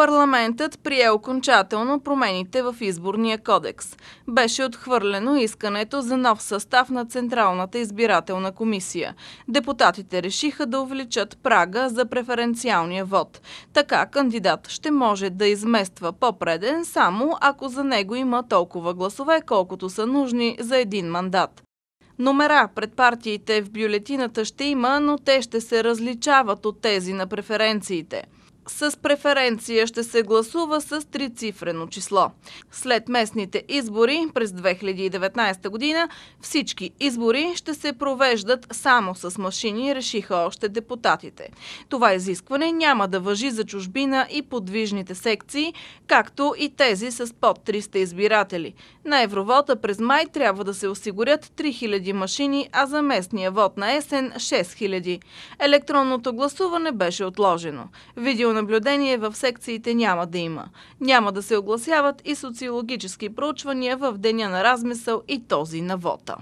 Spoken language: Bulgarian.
Парламентът прие окончателно промените в изборния кодекс. Беше отхвърлено искането за нов състав на Централната избирателна комисия. Депутатите решиха да увеличат прага за преференциалния вод. Така кандидат ще може да измества по-преден само ако за него има толкова гласове, колкото са нужни за един мандат. Номера пред партиите в бюлетината ще има, но те ще се различават от тези на преференциите с преференция ще се гласува с трицифрено число. След местните избори през 2019 година всички избори ще се провеждат само с машини, решиха още депутатите. Това изискване няма да въжи за чужбина и подвижните секции, както и тези с под 300 избиратели. На Евровота през май трябва да се осигурят 3000 машини, а за местния вод на есен 6000. Електронното гласуване беше отложено. Видео видеонаблюдение в секциите няма да има. Няма да се огласяват и социологически проучвания в деня на размисъл и този на вота.